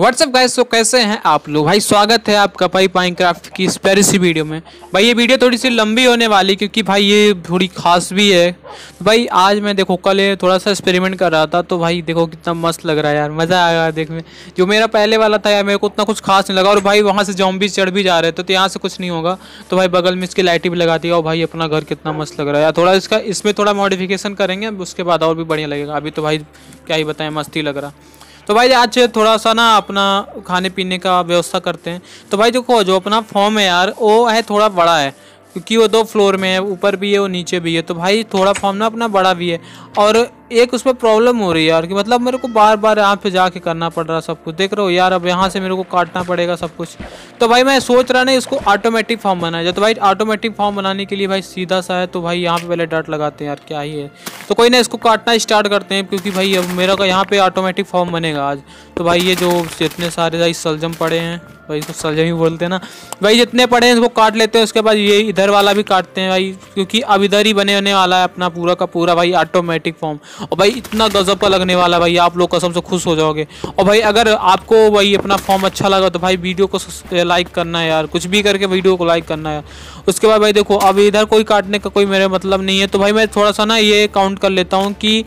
WhatsApp guys तो कैसे हैं आप लोग भाई स्वागत है आपका भाई क्राफ्ट की इस प्यारी सी वीडियो में भाई ये वीडियो थोड़ी सी लंबी होने वाली क्योंकि भाई ये थोड़ी खास भी है तो भाई आज मैं देखो कल ये थोड़ा सा एक्सपेरिमेंट कर रहा था तो भाई देखो कितना मस्त लग रहा है यार मज़ा आ रहा देखने जो मेरा पहले वाला था यार मेरे को उतना कुछ खास नहीं लगा और भाई वहाँ से जॉम्बी चढ़ भी जा रहे थे तो यहाँ से कुछ नहीं होगा तो भाई बगल में इसकी लाइटें भी लगा दी और भाई अपना घर कितना मस्त लग रहा है यार थोड़ा इसका इसमें थोड़ा मॉडिफिकेशन करेंगे उसके बाद और भी बढ़िया लगेगा अभी तो भाई क्या ही बताएं मस्ती लग रहा है तो भाई आज थोड़ा सा ना अपना खाने पीने का व्यवस्था करते हैं तो भाई देखो जो अपना फॉर्म है यार वो है थोड़ा बड़ा है क्योंकि वो दो फ्लोर में है ऊपर भी है और नीचे भी है तो भाई थोड़ा फॉर्म ना अपना बड़ा भी है और एक उसमें प्रॉब्लम हो रही है यार कि मतलब मेरे को बार बार यहाँ पे जाके करना पड़ रहा सब कुछ देख रहे हो यार अब यहाँ से मेरे को काटना पड़ेगा सब कुछ तो भाई मैं सोच रहा ना इसको ऑटोमेटिक फॉर्म बनाया जाए तो भाई ऑटोमेटिक फॉर्म बनाने के लिए भाई सीधा सा है तो भाई यहाँ पे पहले डट लगाते हैं यार क्या ही है तो कोई ना इसको काटना स्टार्ट करते हैं क्योंकि भाई अब मेरा का यहाँ पे ऑटोमेटिक फॉर्म बनेगा आज तो भाई ये जो जितने सारे भाई सलजम पड़े हैं भाई इसको सलजम ही बोलते हैं ना भाई जितने पड़े हैं इसको काट लेते हैं उसके बाद ये इधर वाला भी काटते हैं भाई क्योंकि अब इधर ही बने होने वाला है अपना पूरा का पूरा भाई ऑटोमेटिक फॉर्म और भाई इतना गजब का लगने वाला है भाई आप लोग कसम से खुश हो जाओगे और भाई अगर आपको भाई अपना फॉर्म अच्छा लगा तो भाई वीडियो को लाइक करना है यार कुछ भी करके वीडियो को लाइक करना है उसके बाद भाई देखो अब इधर कोई काटने का कोई मेरा मतलब नहीं है तो भाई मैं थोड़ा सा ना ये काउंट कर लेता हूँ कि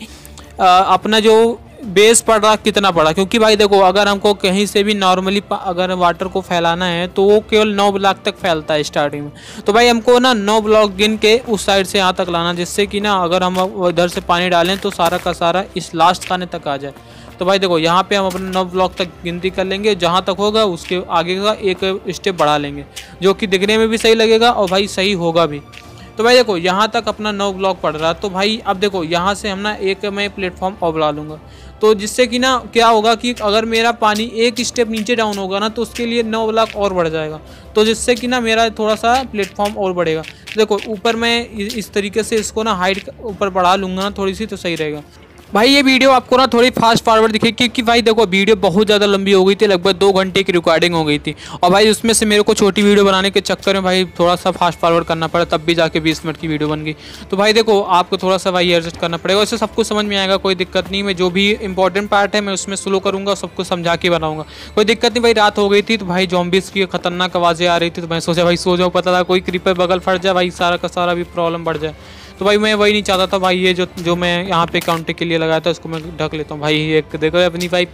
आ, अपना जो बेस पड़ रहा कितना पड़ा क्योंकि भाई देखो अगर हमको कहीं से भी नॉर्मली अगर वाटर को फैलाना है तो वो केवल नौ ब्लॉक तक फैलता है स्टार्टिंग में तो भाई हमको ना नौ ब्लॉक गिन के उस साइड से यहाँ तक लाना जिससे कि ना अगर हम इधर से पानी डालें तो सारा का सारा इस लास्ट खाने तक आ जाए तो भाई देखो यहाँ पे हम अपने नौ ब्लॉक तक गिनती कर लेंगे जहाँ तक होगा उसके आगे का एक स्टेप बढ़ा लेंगे जो कि दिखने में भी सही लगेगा और भाई सही होगा भी तो भाई देखो यहाँ तक अपना नौ ब्लॉक पड़ रहा तो भाई अब देखो यहाँ से हम ना एक मैं प्लेटफॉर्म और बुला लूँगा तो जिससे कि ना क्या होगा कि अगर मेरा पानी एक स्टेप नीचे डाउन होगा ना तो उसके लिए नौ ब्लॉक और बढ़ जाएगा तो जिससे कि ना मेरा थोड़ा सा प्लेटफॉर्म और बढ़ेगा देखो ऊपर मैं इस तरीके से इसको ना हाइट ऊपर बढ़ा लूँगा ना थोड़ी सी तो सही रहेगा भाई ये वीडियो आपको ना थोड़ी फास्ट फॉरवर्ड दिखे क्योंकि भाई देखो वीडियो बहुत ज़्यादा लंबी हो गई थी लगभग दो घंटे की रिकॉर्डिंग हो गई थी और भाई उसमें से मेरे को छोटी वीडियो बनाने के चक्कर में भाई थोड़ा सा फास्ट फॉरवर्ड करना पड़ा तब भी जाके बीस मिनट की वीडियो बन गई तो भाई देखो आपको थोड़ा सा भाई एडजस्ट करना पड़ेगा वैसे सब कुछ समझ में आएगा कोई दिक्कत नहीं मैं जो भी इंपॉर्टेंट पार्ट है मैं उसमें स्लो करूँगा सबको समझा के बनाऊँगा कोई दिक्कत नहीं भाई रात हो गई थी तो भाई जॉम्बिस की खतरनाक आवाज़ें आ रही थी तो मैं सोचा भाई सो जाओ पता था कोई क्रीपर बगल फट जाए भाई सारा का सारा भी प्रॉब्लम बढ़ जाए तो भाई मैं वही नहीं चाहता था भाई ये जो जो मैं यहाँ पे काउंटर के लिए लगाया था उसको मैं ढक लेता हूँ भाई एक देखो अपनी भाई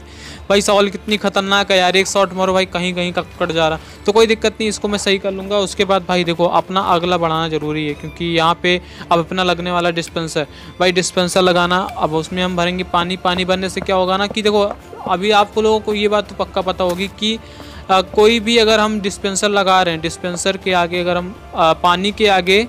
भाई सॉल कितनी खतरनाक है यार एक शॉट मारो भाई कहीं कहीं का कट जा रहा तो कोई दिक्कत नहीं इसको मैं सही कर लूँगा उसके बाद भाई देखो अपना अगला बढ़ाना ज़रूरी है क्योंकि यहाँ पे अब अपना लगने वाला डिस्पेंसर भाई डिस्पेंसर लगाना अब उसमें हम भरेंगे पानी पानी भरने से क्या होगा ना कि देखो अभी आप लोगों को ये बात तो पक्का पता होगी कि आ, कोई भी अगर हम डिस्पेंसर लगा रहे हैं डिस्पेंसर के आगे अगर हम आ, पानी के आगे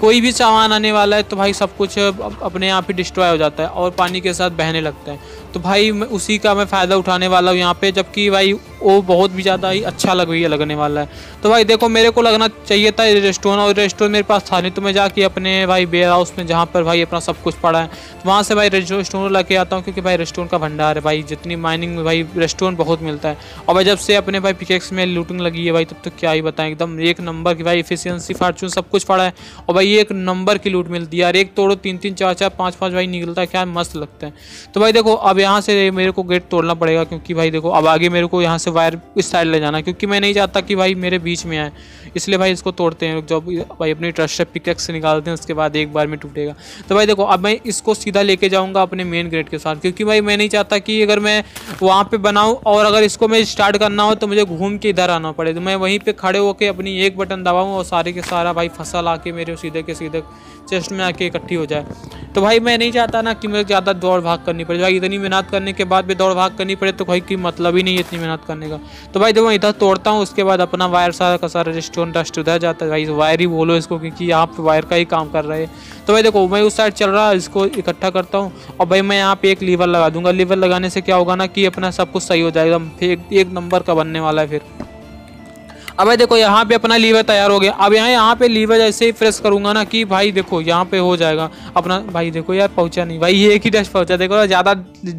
कोई भी सामान आने वाला है तो भाई सब कुछ अपने आप ही डिस्ट्रॉय हो जाता है और पानी के साथ बहने लगता है तो भाई उसी का मैं फ़ायदा उठाने वाला हूँ यहाँ पे जबकि भाई वो बहुत भी ज़्यादा ही अच्छा लग रही है लगने वाला है तो भाई देखो मेरे को लगना चाहिए था रेस्टोरेंट और रेस्टोरेंट मेरे पास था नहीं तो मैं जाके अपने भाई बेयर हाउस में जहाँ पर भाई अपना सब कुछ पड़ा है तो वहाँ से भाई रेस्टोरेंट ला आता हूँ क्योंकि भाई रेस्टोरेंट का भंडार है भाई जितनी माइनिंग में भाई रेस्टोरेंट बहुत मिलता है और भाई जब से अपने भाई पिकेक्स में लूटिंग लगी है भाई तब तो क्या ही बताएं एकदम एक नंबर की भाई इफिशियंसी फार्चून सब कुछ पड़ा है और भाई भाई एक नंबर की लूट मिलती है यार एक तोड़ो तीन तीन चार चार पाँच पाँच भाई निकलता है क्या मस्त लगता है तो भाई देखो अब यहाँ से मेरे को गेट तोड़ना पड़ेगा क्योंकि भाई देखो अब आगे मेरे को यहाँ से वायर इस साइड ले जाना क्योंकि मैं नहीं चाहता कि भाई मेरे बीच में आए इसलिए भाई इसको तोड़ते हैं जब भाई अपनी ट्रस्ट पिकेक्स से निकालते हैं उसके बाद एक बार में टूटेगा तो भाई देखो अब मैं इसको सीधा लेके जाऊँगा अपने मेन गेट के साथ क्योंकि भाई मैं नहीं चाहता कि अगर मैं वहाँ पर बनाऊँ और अगर इसको मैं स्टार्ट करना हो तो मुझे घूम के इधर आना पड़े तो मैं वहीं पर खड़े होकर अपनी एक बटन दबाऊँ और सारे के सारा भाई फसल आके मेरे सीधे सीधे के सीधे चेस्ट में आके इकट्ठी हो जाए तो भाई मैं नहीं चाहता ना कि मुझे ज़्यादा दौड़ भाग करनी पड़े भाई इतनी मेहनत करने के बाद भी दौड़ भाग करनी पड़े तो भाई की मतलब ही नहीं है इतनी मेहनत करने का तो भाई जब मैं इधर तोड़ता हूँ उसके बाद अपना वायर सारा का सारा स्टोन डस्ट उधर जाता है भाई वायर ही बोलो इसको क्योंकि यहाँ पर वायर का ही काम कर रहे हैं तो भाई देखो मैं उस साइड चल रहा है इसको इकट्ठा करता हूँ और भाई मैं यहाँ पे एक लीवर लगा दूंगा लीवर लगाने से क्या होगा ना कि अपना सब कुछ सही हो जाएगा एक नंबर का बनने वाला है फिर अब देखो यहाँ पे अपना लीवर तैयार हो गया अब यहाँ यहाँ पे लीवर ऐसे ही प्रेस करूंगा ना कि भाई देखो यहाँ पे हो जाएगा अपना भाई देखो यार पहुँचा नहीं भाई ये एक ही डस्ट पहुँचा देखो ज़्यादा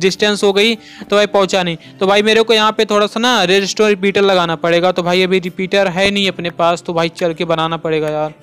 डिस्टेंस हो गई तो भाई पहुँचा नहीं तो भाई मेरे को यहाँ पे थोड़ा सा ना रजिस्टर रिपीटर लगाना पड़ेगा तो भाई अभी रिपीटर है नहीं अपने पास तो भाई चल के बनाना पड़ेगा यार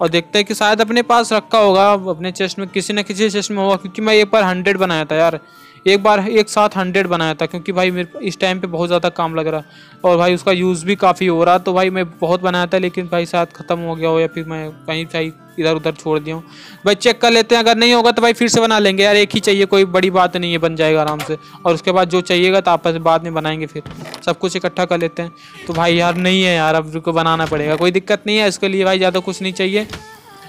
और देखते हैं कि शायद अपने पास रखा होगा अपने चेस्ट में किसी न किसी चेस्ट में होगा क्योंकि मैं ये पर हंड्रेड बनाया था यार एक बार एक साथ हंड्रेड बनाया था क्योंकि भाई मेरे इस टाइम पे बहुत ज़्यादा काम लग रहा और भाई उसका यूज़ भी काफ़ी हो रहा तो भाई मैं बहुत बनाया था लेकिन भाई साथ ख़त्म हो गया हो या फिर मैं कहीं भाई इधर उधर छोड़ दिया हूँ भाई चेक कर लेते हैं अगर नहीं होगा तो भाई फिर से बना लेंगे यार एक ही चाहिए कोई बड़ी बात नहीं है बन जाएगा आराम से और उसके बाद जो चाहिएगा तो आपस में बाद में बनाएंगे फिर सब कुछ इकट्ठा कर लेते हैं तो भाई यार नहीं है यार अब को बनाना पड़ेगा कोई दिक्कत नहीं है इसके लिए भाई ज़्यादा कुछ नहीं चाहिए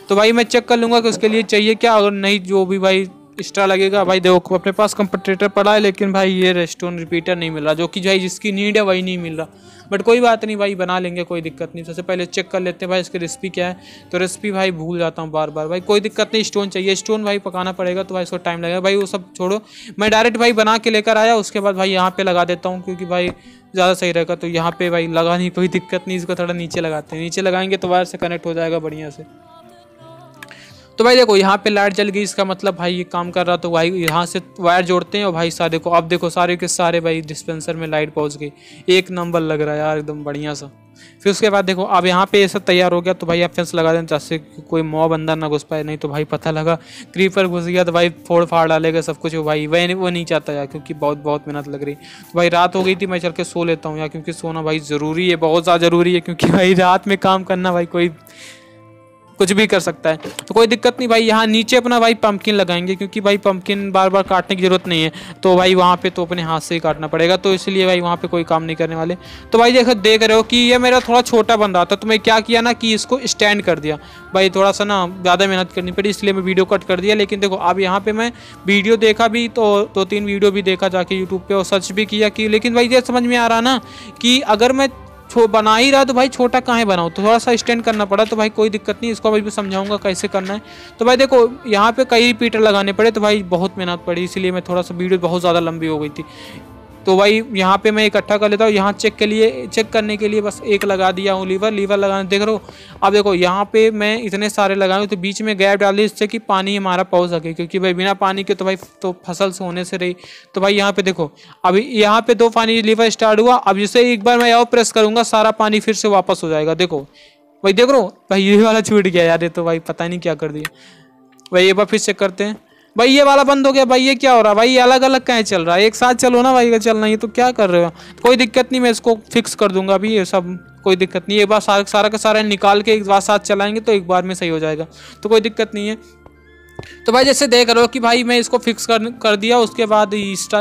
तो भाई मैं चेक कर लूँगा कि उसके लिए चाहिए क्या और नहीं जो भी भाई एक्स्ट्रा लगेगा भाई देखो अपने पास कंपटेटर पड़ा है लेकिन भाई ये रेस्टोन रिपीटर नहीं मिल रहा जो कि भाई जिसकी नीड है वही नहीं मिल रहा बट कोई बात नहीं भाई बना लेंगे कोई दिक्कत नहीं सबसे पहले चेक कर लेते हैं भाई इसकी रेसिपी क्या है तो रेसिपी भाई भूल जाता हूँ बार बार भाई कोई दिक्कत नहीं स्टोन चाहिए स्टोन भाई पकाना पड़ेगा तो भाई उसको टाइम लगेगा भाई वो सब छोड़ो मैं डायरेक्ट भाई बना के लेकर आया उसके बाद भाई यहाँ पर लगा देता हूँ क्योंकि भाई ज़्यादा सही रहेगा तो यहाँ पर भाई लगा नहीं कोई दिक्कत नहीं इसको थोड़ा नीचे लगाते हैं नीचे लगाएंगे तो वायर से कनेक्ट हो जाएगा बढ़िया से तो भाई देखो यहाँ पे लाइट जल गई इसका मतलब भाई ये काम कर रहा तो भाई यहाँ से वायर जोड़ते हैं और भाई सारे को अब देखो सारे के सारे भाई डिस्पेंसर में लाइट पहुँच गई एक नंबर लग रहा है यार एकदम बढ़िया सा फिर उसके बाद देखो अब यहाँ पे ये सब तैयार हो गया तो भाई आप फेंस लगा दें जैसे कोई मॉब अंदर ना घुस पाए नहीं तो भाई पता लगा क्रीपर घुस गया तो भाई फोड़ फाड़ डालेगा सब कुछ भाई वह वो नहीं चाहता यार क्योंकि बहुत बहुत मेहनत लग रही तो भाई रात हो गई थी मैं चल के सो लेता हूँ यार क्योंकि सोना भाई ज़रूरी है बहुत ज़्यादा ज़रूरी है क्योंकि भाई रात में काम करना भाई कोई कुछ भी कर सकता है तो कोई दिक्कत नहीं भाई यहाँ नीचे अपना भाई पंपकिन लगाएंगे क्योंकि भाई पंपकिन बार बार काटने की ज़रूरत नहीं है तो भाई वहाँ पर तो अपने हाथ से ही काटना पड़ेगा तो इसलिए भाई वहाँ पर कोई काम नहीं करने वाले तो भाई देखो देख रहे हो कि ये मेरा थोड़ा छोटा बंदा था तो मैं क्या किया ना कि इसको स्टैंड कर दिया भाई थोड़ा सा ना ज़्यादा मेहनत करनी पड़ी इसलिए मैं वीडियो कट कर दिया लेकिन देखो अब यहाँ पर मैं वीडियो देखा भी तो दो तीन वीडियो भी देखा जाके यूट्यूब पर और सर्च भी किया कि लेकिन भाई ये समझ में आ रहा ना कि अगर मैं छो बना ही रहा तो भाई छोटा कहाँ बनाऊँ तो थोड़ा सा स्टैंड करना पड़ा तो भाई कोई दिक्कत नहीं इसको भाई मैं समझाऊंगा कैसे करना है तो भाई देखो यहाँ पे कई रिपीटर लगाने पड़े तो भाई बहुत मेहनत पड़ी इसीलिए मैं थोड़ा सा वीडियो बहुत ज़्यादा लंबी हो गई थी तो भाई यहाँ पे मैं इकट्ठा कर लेता हूँ यहाँ चेक के लिए चेक करने के लिए बस एक लगा दिया हूँ लीवर लीवर लगाने देख रहे हो अब देखो यहाँ पे मैं इतने सारे लगाए तो बीच में गैप डाल दी इससे कि पानी हमारा पहुँच सके क्योंकि भाई बिना पानी के तो भाई तो फसल होने से रही तो भाई यहाँ पे देखो अभी यहाँ पे दो पानी लीवर स्टार्ट हुआ अब जिससे एक बार मैं और प्रेस करूँगा सारा पानी फिर से वापस हो जाएगा देखो भाई देख रहो भाई ये वाला छूट गया यार ये तो भाई पता नहीं क्या कर दिया भाई एक बार फिर चेक करते हैं भाई ये वाला बंद हो गया भाई ये क्या हो रहा है भाई ये अलग अलग कहीं चल रहा है एक साथ चलो ना भाई का चलना ये तो क्या कर रहे हो कोई दिक्कत नहीं मैं इसको फिक्स कर दूंगा अभी ये सब कोई दिक्कत नहीं एक बार सारा सारा का सारा निकाल के एक बार साथ चलाएंगे तो एक बार में सही हो जाएगा तो कोई दिक्कत नहीं है तो भाई जैसे देख रहे हो कि भाई मैं इसको फिक्स कर कर दिया उसके बाद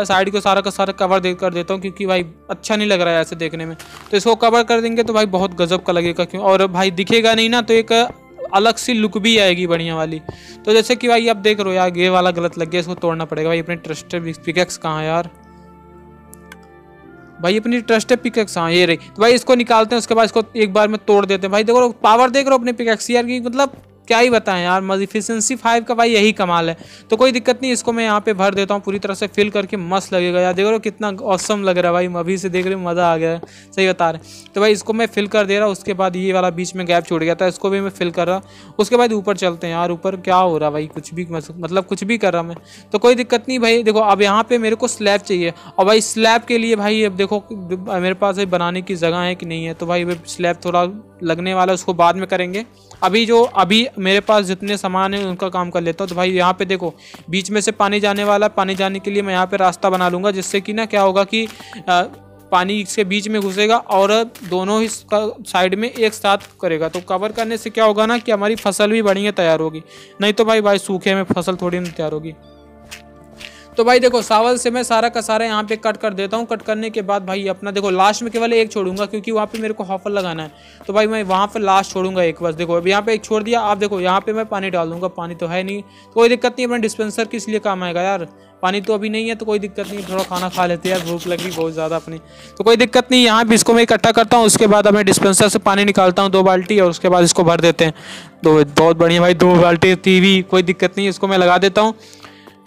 साइड को सारा का सारा कवर दे कर देता हूँ क्योंकि भाई अच्छा नहीं लग रहा है ऐसे देखने में तो इसको कवर कर देंगे तो भाई बहुत गजब का लगेगा क्यों और भाई दिखेगा नहीं ना तो एक अलग सी लुक भी आएगी बढ़िया वाली तो जैसे कि भाई आप देख रहे हो यार ये वाला गलत लग गया इसको तोड़ना पड़ेगा भाई अपने ट्रस्टेड पिकेक्स कहाँ यार भाई अपनी ट्रस्टेड पिकेक्स हाँ ये रही तो भाई इसको निकालते हैं उसके बाद इसको एक बार में तोड़ देते हैं भाई देखो पावर देख रहे हो अपने पिकेक्स यार की मतलब क्या ही बताएं यार मजिफिशेंसी फाइव का भाई यही कमाल है तो कोई दिक्कत नहीं इसको मैं यहाँ पे भर देता हूँ पूरी तरह से फिल करके मस्त लगेगा यार देख रहे हो कितना औसम लग रहा है भाई अभी से देख रहे मज़ा आ गया है सही बता रहे तो भाई इसको मैं फिल कर दे रहा हूँ उसके बाद ये वाला बीच में गैप छोड़ गया था इसको भी मैं फिल कर रहा उसके बाद ऊपर चलते हैं यार ऊपर क्या हो रहा भाई कुछ भी मतलब कुछ भी कर रहा मैं तो कोई दिक्कत नहीं भाई देखो अब यहाँ पे मेरे को स्लैब चाहिए और भाई स्लैब के लिए भाई अब देखो मेरे पास बनाने की जगह है कि नहीं है तो भाई स्लैब थोड़ा लगने वाला है उसको बाद में करेंगे अभी जो अभी मेरे पास जितने सामान हैं उनका काम कर लेता हूँ तो भाई यहाँ पे देखो बीच में से पानी जाने वाला पानी जाने के लिए मैं यहाँ पे रास्ता बना लूँगा जिससे कि ना क्या होगा कि आ, पानी इसके बीच में घुसेगा और दोनों ही साइड में एक साथ करेगा तो कवर करने से क्या होगा ना कि हमारी फसल भी बढ़िया तैयार होगी नहीं तो भाई भाई सूखे में फसल थोड़ी नहीं तैयार होगी तो भाई देखो सावल से मैं सारा का सारा यहाँ पे कट कर देता हूँ कट करने के बाद भाई अपना देखो लास्ट में केवल एक छोड़ूंगा क्योंकि वहाँ पे मेरे को हॉफर लगाना है तो भाई मैं वहाँ पर लास्ट छोड़ूंगा एक बस देखो अब यहाँ पे एक छोड़ दिया आप देखो यहाँ पे मैं पानी डाल दूंगा पानी तो है नहीं तो कोई दिक्कत नहीं अपना डिस्पेंसर किस लिए काम आएगा यार पानी तो अभी नहीं है तो कोई दिक्कत नहीं थोड़ा खाना खा लेते हैं यार भूख लगी बहुत ज़्यादा अपनी तो कोई दिक्कत नहीं यहाँ भी इसको मैं इकट्ठा करता हूँ उसके बाद मैं डिस्पेंसर से पानी निकालता हूँ दो बाल्टी और उसके बाद इसको भर देते हैं तो बहुत बढ़िया भाई दो बाल्टी टीवी कोई दिक्कत नहीं इसको मैं लगा देता हूँ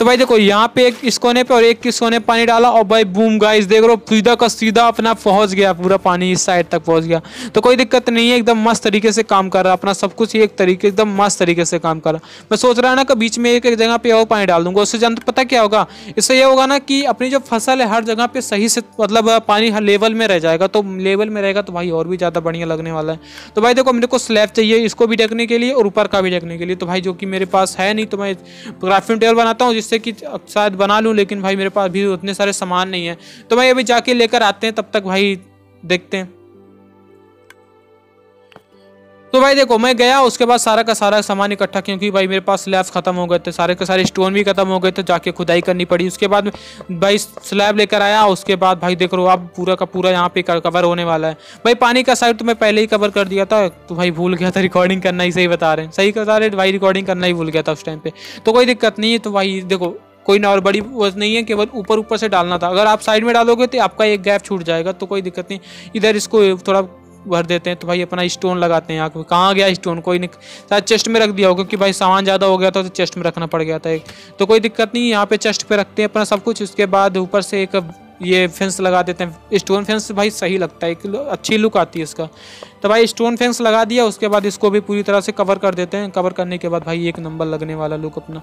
तो भाई देखो यहाँ पे एक इस कोने पे और एक किस कोने पानी डाला और भाई बूम गाइस देख रहे हो सीधा का सीधा अपना पहुंच गया पूरा पानी इस साइड तक पहुंच गया तो कोई दिक्कत नहीं है एकदम मस्त तरीके से काम कर रहा अपना सब कुछ एक तरीके एकदम मस्त तरीके से काम कर रहा मैं सोच रहा ना कि बीच में एक एक जगह पे और पानी डाल दूंगा उससे जान तो पता क्या होगा इससे यह होगा ना कि अपनी जो फसल है हर जगह पे सही से मतलब पानी हर लेवल में रह जाएगा तो लेवल में रहेगा तो भाई और भी ज़्यादा बढ़िया लगने वाला है तो भाई देखो मेरे को स्लैब चाहिए इसको भी ढकने के लिए और ऊपर का भी ढकने के लिए तो भाई जो कि मेरे पास है नहीं तो मैं ग्राफिंग टेबल बनाता हूँ इससे कि शायद बना लूँ लेकिन भाई मेरे पास अभी उतने सारे सामान नहीं है तो भाई अभी जाके लेकर आते हैं तब तक भाई देखते हैं तो भाई देखो मैं गया उसके बाद सारा का सारा सामान इकट्ठा क्योंकि भाई मेरे पास स्लैब्स खत्म हो गए थे सारे के सारे स्टोन भी खत्म हो गए थे जाके खुदाई करनी पड़ी उसके बाद भाई स्लैब लेकर आया उसके बाद भाई देख रो अब पूरा का पूरा यहाँ पे कवर होने वाला है भाई पानी का साइड तो मैं पहले ही कवर कर दिया था तो भाई भूल गया था रिकॉर्डिंग करना ही सही बता रहे हैं सही बता रहे भाई रिकॉर्डिंग करना ही भूल गया था उस टाइम पे तो कोई दिक्कत नहीं है तो भाई देखो कोई ना और बड़ी वजह नहीं है केवल ऊपर ऊपर से डालना था अगर आप साइड में डालोगे तो आपका एक गैप छूट जाएगा तो कोई दिक्कत नहीं इधर इसको थोड़ा भर देते हैं तो भाई अपना स्टोन लगाते हैं यहाँ कहाँ गया स्टोन कोई नहीं शायद चेस्ट में रख दिया हो क्योंकि भाई सामान ज़्यादा हो गया था तो चेस्ट में रखना पड़ गया था एक तो कोई दिक्कत नहीं यहाँ पे चेस्ट पे रखते हैं अपना सब कुछ उसके बाद ऊपर से एक ये फेंस लगा देते हैं स्टोन फेंस भाई सही लगता है एक अच्छी लुक आती है इसका तो भाई स्टोन फेंस लगा दिया उसके बाद इसको भी पूरी तरह से कवर कर देते हैं कवर करने के बाद भाई एक नंबर लगने वाला लुक अपना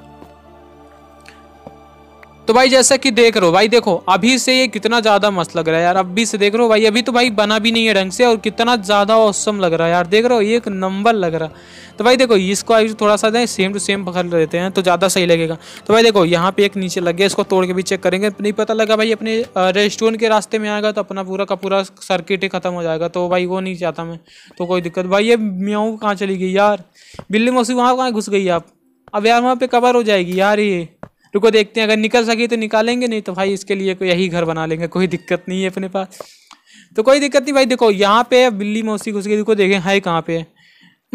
तो भाई जैसा कि देख रहे हो भाई देखो अभी से ये कितना ज़्यादा मस्त लग रहा है यार अभी से देख रहे हो भाई अभी तो भाई बना भी नहीं है ढंग से और कितना ज़्यादा औसम लग रहा है यार देख रहे हो ये एक नंबर लग रहा तो भाई देखो इसको अभी थोड़ा सा सेम टू सेम पकड़ लेते हैं तो ज़्यादा सही लगेगा तो भाई देखो यहाँ पे एक नीचे लग गया इसको तोड़ के भी चेक करेंगे नहीं पता लगा भाई अपने रेस्टोरेंट के रास्ते में आएगा तो अपना पूरा का पूरा सर्किट ही खत्म हो जाएगा तो भाई वो नहीं चाहता मैं तो कोई दिक्कत भाई ये म्याऊँ कहाँ चली गई यार बिल्ली मौसी वहाँ कहाँ घुस गई आप अब यार वहाँ पे कवर हो जाएगी यार ये रुको देखते हैं अगर निकल सके तो निकालेंगे नहीं तो भाई इसके लिए कोई यही घर बना लेंगे कोई दिक्कत नहीं है अपने पास तो कोई दिक्कत नहीं भाई देखो यहाँ पे बिल्ली मौसी घुस गई देखो देखें है कहाँ पे है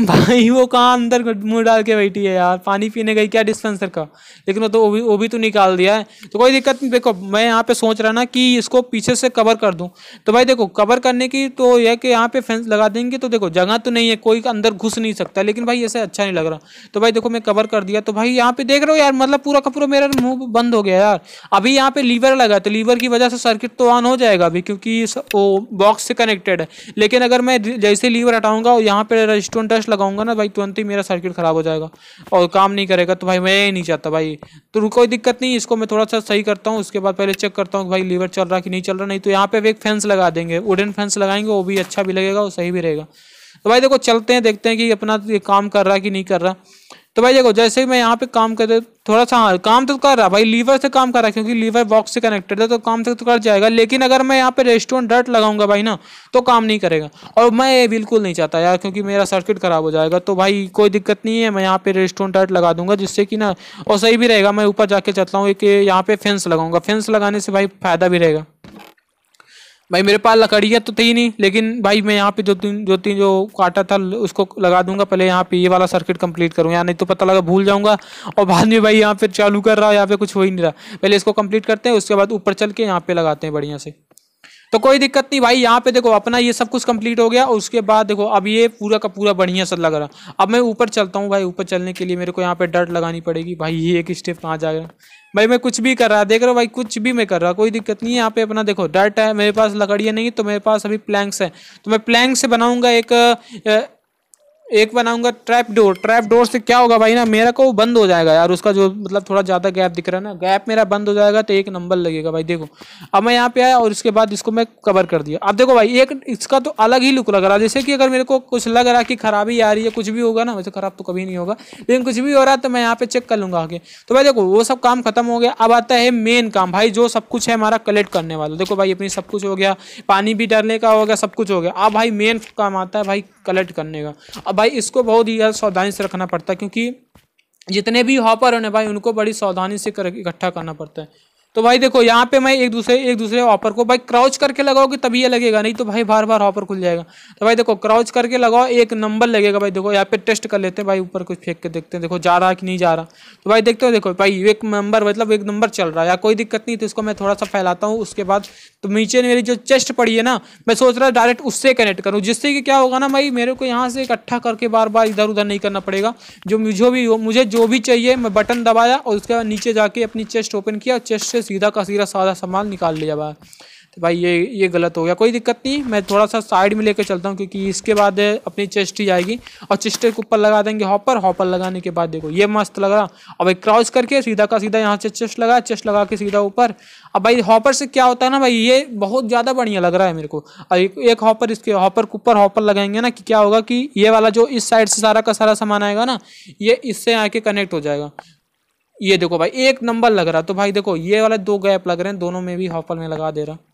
भाई वो कहाँ अंदर मुंह डाल के बैठी है यार पानी पीने गई क्या डिस्पेंसर का लेकिन वो तो वो भी वो भी तो निकाल दिया है तो कोई दिक्कत नहीं देखो मैं यहाँ पे सोच रहा ना कि इसको पीछे से कवर कर दूँ तो भाई देखो कवर करने की तो यह कि यहाँ पे फेंस लगा देंगे तो देखो जगह तो नहीं है कोई अंदर घुस नहीं सकता लेकिन भाई ऐसे अच्छा नहीं लग रहा तो भाई देखो मैं कवर कर दिया तो भाई यहाँ पे देख रहे हो यार मतलब पूरा का पूरा मेरा मुँह बंद हो गया यार अभी यहाँ पे लीवर लगा तो लीवर की वजह से सर्किट तो ऑन हो जाएगा अभी क्योंकि वो बॉक्स से कनेक्टेड है लेकिन अगर मैं जैसे लीवर हटाऊंगा यहाँ पे रजिस्टोन टेस्ट लगाऊंगा ना भाई तुरंत ही मेरा सर्किट ख़राब हो जाएगा और काम नहीं करेगा तो भाई मैं ये नहीं चाहता भाई तो कोई दिक्कत नहीं इसको मैं थोड़ा सा सही करता हूँ उसके बाद पहले चेक करता हूँ भाई लीवर चल रहा कि नहीं चल रहा नहीं तो यहाँ पे एक फेंस लगा देंगे वुडन फेंस लगाएंगे वो भी अच्छा भी लगेगा और सही भी रहेगा तो भाई देखो चलते हैं देखते हैं कि अपना काम कर रहा है कि नहीं कर रहा तो भाई देखो जैसे ही मैं यहाँ पे काम कर थोड़ा सा हाँ काम तो कर रहा भाई लीवर से काम कर रहा है क्योंकि लीवर बॉक्स से कनेक्टेड है तो काम तो कर जाएगा लेकिन अगर मैं यहाँ पे रेस्टोरेंट डर्ट लगाऊंगा भाई ना तो काम नहीं करेगा और मैं ये बिल्कुल नहीं चाहता यार क्योंकि मेरा सर्किट ख़राब हो जाएगा तो भाई कोई दिक्कत नहीं है मैं यहाँ पे रेस्टोरेंट डर्ट लगा दूंगा जिससे कि ना और सही भी रहेगा मैं ऊपर जाके चलता हूँ कि यहाँ पे फेंस लगाऊंगा फेंस लगाने से भाई फ़ायदा भी रहेगा भाई मेरे पास लकड़ियाँ तो थी नहीं लेकिन भाई मैं यहाँ पे जो तीन जो तीन जो काटा था उसको लगा दूंगा पहले यहाँ पे ये वाला सर्किट कंप्लीट करूँ यहाँ नहीं तो पता लगा भूल जाऊँगा और बाद में भाई यहाँ पे चालू कर रहा है यहाँ पे कुछ हो ही नहीं रहा पहले इसको कंप्लीट करते हैं उसके बाद ऊपर चल के यहाँ पे लगाते हैं बढ़िया से तो कोई दिक्कत नहीं भाई यहाँ पे देखो अपना ये सब कुछ कंप्लीट हो गया और उसके बाद देखो अब ये पूरा का पूरा बढ़िया सा लग रहा अब मैं ऊपर चलता हूँ भाई ऊपर चलने के लिए मेरे को यहाँ पे डर लगानी पड़ेगी भाई ये एक स्टेप कहाँ जाएगा भाई मैं कुछ भी कर रहा देख रहा हूँ भाई कुछ भी मैं कर रहा कोई दिक्कत नहीं है यहाँ पे अपना देखो डर्ट है मेरे पास लकड़ियाँ नहीं तो मेरे पास अभी प्लैंक्स है तो मैं प्लैंक से बनाऊंगा एक एक बनाऊंगा ट्रैप डोर ट्रैप डोर से क्या होगा भाई ना मेरा को बंद हो जाएगा यार उसका जो मतलब थोड़ा ज़्यादा गैप दिख रहा है ना गैप मेरा बंद हो जाएगा तो एक नंबर लगेगा भाई देखो अब मैं यहाँ पे आया और इसके बाद इसको मैं कवर कर दिया अब देखो भाई एक इसका तो अलग ही लुक लग रहा है जैसे कि अगर मेरे को कुछ लग रहा है कि खराबी आ रही है कुछ भी होगा ना वैसे ख़राब तो कभी नहीं होगा लेकिन कुछ भी हो रहा है तो मैं यहाँ पर चेक कर लूँगा आगे तो भाई देखो वो सब काम खत्म हो गया अब आता है मेन काम भाई जो सब कुछ है हमारा कलेक्ट करने वाला देखो भाई अपनी सब कुछ हो गया पानी भी डालने का हो गया सब कुछ हो गया अब भाई मेन काम आता है भाई कलेक्ट करने का भाई इसको बहुत ही सावधानी से रखना पड़ता है क्योंकि जितने भी हॉपर हैं भाई उनको बड़ी सावधानी से कर इकट्ठा करना पड़ता है तो भाई देखो यहाँ पे मैं एक दूसरे एक दूसरे ऑपर को भाई क्राउच करके लगाओगे तभी ये लगेगा नहीं तो भाई बार बार ऑपर खुल जाएगा तो भाई देखो क्राउच करके लगाओ एक नंबर लगेगा भाई देखो यहाँ पे टेस्ट कर लेते हैं भाई ऊपर कुछ फेंक के देखते हैं देखो जा रहा है कि नहीं जा रहा तो भाई देखते हो देखो भाई एक नंबर मतलब एक नंबर चल रहा है या कोई दिक्कत नहीं तो इसको मैं थोड़ा सा फैलाता हूँ उसके बाद तो नीचे मेरी जो चेस्ट पड़ी है ना मैं सोच रहा डायरेक्ट उससे कनेक्ट करूँ जिससे कि क्या होगा ना भाई मेरे को यहाँ से इकट्ठा करके बार बार इधर उधर नहीं करना पड़ेगा जो मुझे भी मुझे जो भी चाहिए मैं बटन दबाया और उसके बाद नीचे जाके अपनी चेस्ट ओपन किया और चेस्ट से सीधा का सीधा सारा सामान निकाल लिया बाहर तो भाई ये ये गलत हो गया कोई दिक्कत नहीं मैं थोड़ा सा साइड में लेकर चलता हूँ क्योंकि इसके बाद अपनी चेस्ट ही जाएगी और चेस्ट के ऊपर लगा देंगे हॉपर हॉपर लगाने के बाद देखो ये मस्त लग रहा अब एक क्रॉस करके सीधा का सीधा यहाँ से चेस्ट लगा चेस्ट लगा के सीधा ऊपर अब भाई हॉपर से क्या होता है ना भाई ये बहुत ज़्यादा बढ़िया लग रहा है मेरे को और एक, एक हॉपर इसके हॉपर के ऊपर हॉपर लगाएंगे ना कि क्या होगा कि ये वाला जो इस साइड से सारा का सारा सामान आएगा ना ये इससे आके कनेक्ट हो जाएगा ये देखो भाई एक नंबर लग रहा तो भाई देखो ये वाले दो गैप लग रहे हैं दोनों में भी हॉफल में लगा दे रहा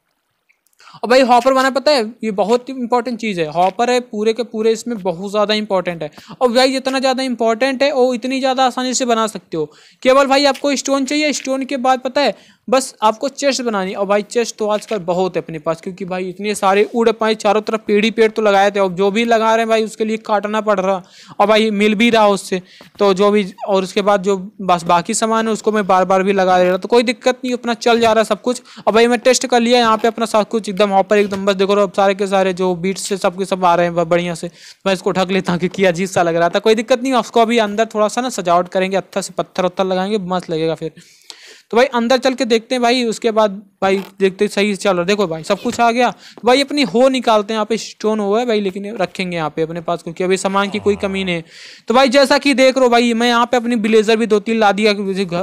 और भाई हॉपर बना पता है ये बहुत ही इंपॉर्टेंट चीज़ है हॉपर है पूरे के पूरे इसमें बहुत ज़्यादा इंपॉर्टेंट है और भाई जितना ज़्यादा इंपॉर्टेंट है वो इतनी ज़्यादा आसानी से बना सकते हो केवल भाई आपको स्टोन चाहिए स्टोन के बाद पता है बस आपको चेस्ट बनानी और भाई चेस्ट तो आजकल बहुत है अपने पास क्योंकि भाई इतने सारे उड़ पाए चारों तरफ पेड़ पेड़ तो लगाए थे और जो भी लगा रहे हैं भाई उसके लिए काटना पड़ रहा और भाई मिल भी रहा उससे तो जो भी और उसके बाद जो बस बाकी सामान है उसको मैं बार बार भी लगा दे रहा तो कोई दिक्कत नहीं अपना चल जा रहा सब कुछ और भाई मैं टेस्ट कर लिया यहाँ पे अपना सब कुछ एकदम हॉपर एकदम बस देखो अब सारे के सारे जो बीट्स से सब के सब आ रहे हैं बढ़िया से मैं इसको ढक लेता हूँ क्योंकि अजीब सा लग रहा था कोई दिक्कत नहीं उसको अभी अंदर थोड़ा सा ना सजावट करेंगे अच्छा से पत्थर उत्थर लगाएंगे मस्त लगेगा फिर तो भाई अंदर चल के देखते हैं भाई उसके बाद भाई देखते सही चल रहा देखो भाई सब कुछ आ गया तो भाई अपनी हो निकालते हैं यहाँ पे स्टोन हो है भाई लेकिन रखेंगे यहाँ पे अपने पास क्योंकि अभी सामान की कोई कमी नहीं है तो भाई जैसा कि देख रहे भाई मैं यहाँ पे अपनी ब्लेजर भी दो तीन ला दिया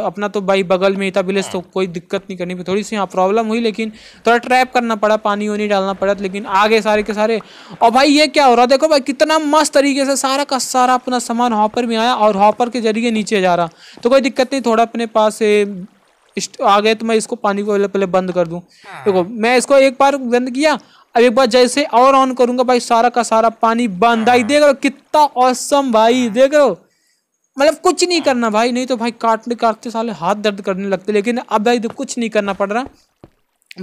अपना तो भाई बगल में ही था ब्लेज तो कोई दिक्कत नहीं करनी थोड़ी सी यहाँ प्रॉब्लम हुई लेकिन थोड़ा ट्रैप करना पड़ा पानी वानी डालना पड़ा लेकिन आगे सारे के सारे और भाई ये क्या हो रहा देखो भाई कितना मस्त तरीके से सारा का सारा अपना सामान हॉपर में आया और हॉपर के जरिए नीचे जा रहा तो कोई दिक्कत नहीं थोड़ा अपने पास आ गए तो मैं इसको पानी को पहले पहले बंद कर दूँ हाँ। देखो मैं इसको एक बार बंद किया अब एक बार जैसे और ऑन करूंगा भाई सारा का सारा पानी बंद आई हाँ। देख रहे हो कितना औसम भाई देख रहे हो मतलब कुछ नहीं हाँ। करना भाई नहीं तो भाई काटने काटते साले हाथ दर्द करने लगते लेकिन अब भाई तो कुछ नहीं करना पड़ रहा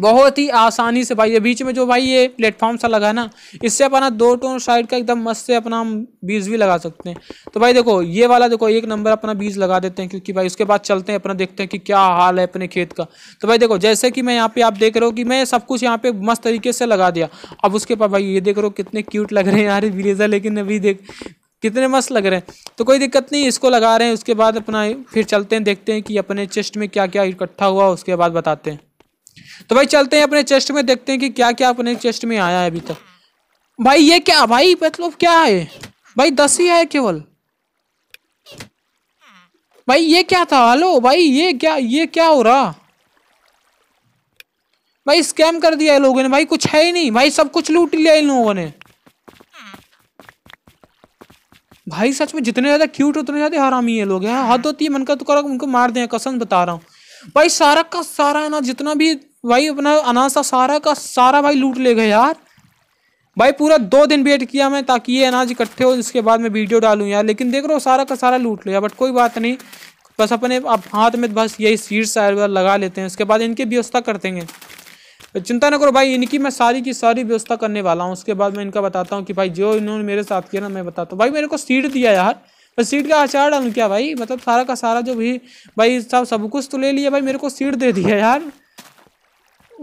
बहुत ही आसानी से भाई ये बीच में जो भाई ये प्लेटफॉर्म सा लगा है ना इससे अपना दो टोन साइड का एकदम मस्त से अपना हम बीज भी लगा सकते हैं तो भाई देखो ये वाला देखो एक नंबर अपना बीज लगा देते हैं क्योंकि भाई उसके बाद चलते हैं अपना देखते हैं कि क्या हाल है अपने खेत का तो भाई देखो जैसे कि मैं यहाँ पे आप देख रहे हो कि मैं सब कुछ यहाँ पे मस्त तरीके से लगा दिया अब उसके बाद भाई ये देख रहे हो कितने क्यूट लग रहे हैं यार ब्लेजर लेकिन अभी देख कितने मस्त लग रहे हैं तो कोई दिक्कत नहीं इसको लगा रहे हैं उसके बाद अपना फिर चलते हैं देखते हैं कि अपने चेस्ट में क्या क्या इकट्ठा हुआ उसके बाद बताते हैं तो भाई चलते हैं अपने चेस्ट में देखते हैं कि क्या क्या अपने चेस्ट में आया है अभी तक भाई ये क्या भाई मतलब क्या है भाई दस ही है केवल भाई ये क्या था हेलो भाई ये क्या ये क्या हो रहा भाई स्कैम कर दिया है लोगों ने भाई कुछ है ही नहीं भाई सब कुछ लूट लिया इन लोगों ने भाई सच में जितने ज़्यादा क्यूट उतने ज़्यादा हरामी है लोग हाँ, हद होती है मन का तो करो उनको मार दें कसम बता रहा हूँ भाई सारा का सारा अनाज जितना भी भाई अपना अनाज था सारा का सारा भाई लूट ले गए यार भाई पूरा दो दिन वेट किया मैं ताकि ये अनाज इकट्ठे हो इसके बाद मैं वीडियो डालूँ यार लेकिन देख रहा हो सारा का सारा लूट लिया बट कोई बात नहीं बस अपने अब हाथ में बस यही सीट सीड्स लगा लेते हैं उसके बाद इनकी व्यवस्था कर देंगे चिंता ना करो भाई इनकी मैं सारी की सारी व्यवस्था करने वाला हूँ उसके बाद मैं इनका बताता हूँ कि भाई जो इन्होंने मेरे साथ किया ना मैं बताता हूँ भाई मेरे को सीट दिया यार बस सीट का अचार डालूँ क्या भाई मतलब सारा का सारा जो भी भाई साहब सब कुछ तो ले लिया भाई मेरे को सीट दे दिया यार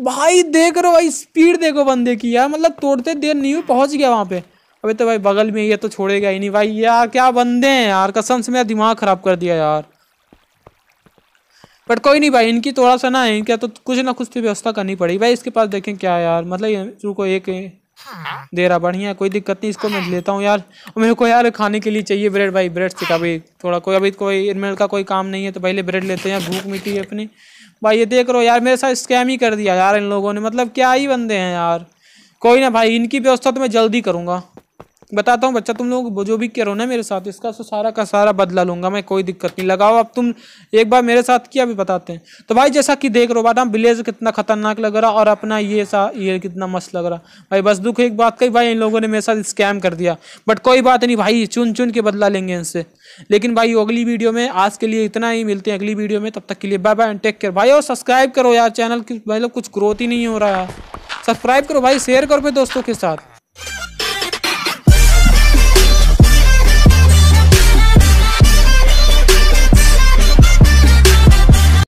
भाई देख रहे हो भाई स्पीड देखो बंदे की यार मतलब तोड़ते देर नहीं हुई पहुँच गया वहाँ पे अबे तो भाई बगल में ये तो छोड़ेगा ही नहीं भाई यार क्या बंदे हैं यार कसम से मेरा दिमाग ख़राब कर दिया यार बट कोई नहीं भाई इनकी थोड़ा सा ना इनका तो कुछ ना कुछ तो व्यवस्था करनी पड़ेगी भाई इसके पास देखें क्या यार मतलब रुको एक दे रहा बढ़िया कोई दिक्कत नहीं इसको मैं लेता हूँ यार मेरे को यार खाने के लिए चाहिए ब्रेड भाई ब्रेड से कभी थोड़ा कोई अभी कोई इनमेल का कोई काम नहीं है तो पहले ब्रेड लेते हैं भूख मिट्टी है अपनी भाई ये देख रहो यार मेरे साथ स्कैम ही कर दिया यार इन लोगों ने मतलब क्या ही बंदे हैं यार कोई ना भाई इनकी व्यवस्था तो मैं जल्दी करूँगा बताता हूँ बच्चा तुम लोग जो भी करो ना मेरे साथ इसका तो सारा का सारा बदला लूंगा मैं कोई दिक्कत नहीं लगाओ अब तुम एक बार मेरे साथ किया भी बताते हैं तो भाई जैसा कि देख रहे हो बाटा ब्लेज कितना खतरनाक लग रहा और अपना ये सा ये कितना मस्त लग रहा भाई बस दुख एक बात कही भाई इन लोगों ने मेरे साथ स्कैम कर दिया बट कोई बात नहीं भाई चुन चुन के बदला लेंगे इनसे लेकिन भाई अगली वीडियो में आज के लिए इतना ही मिलते हैं अगली वीडियो में तब तक के लिए बाय बाय टेक केयर भाई और सब्सक्राइब करो यार चैनल की मतलब कुछ ग्रोथ ही नहीं हो रहा है सब्सक्राइब करो भाई शेयर करो फिर दोस्तों के साथ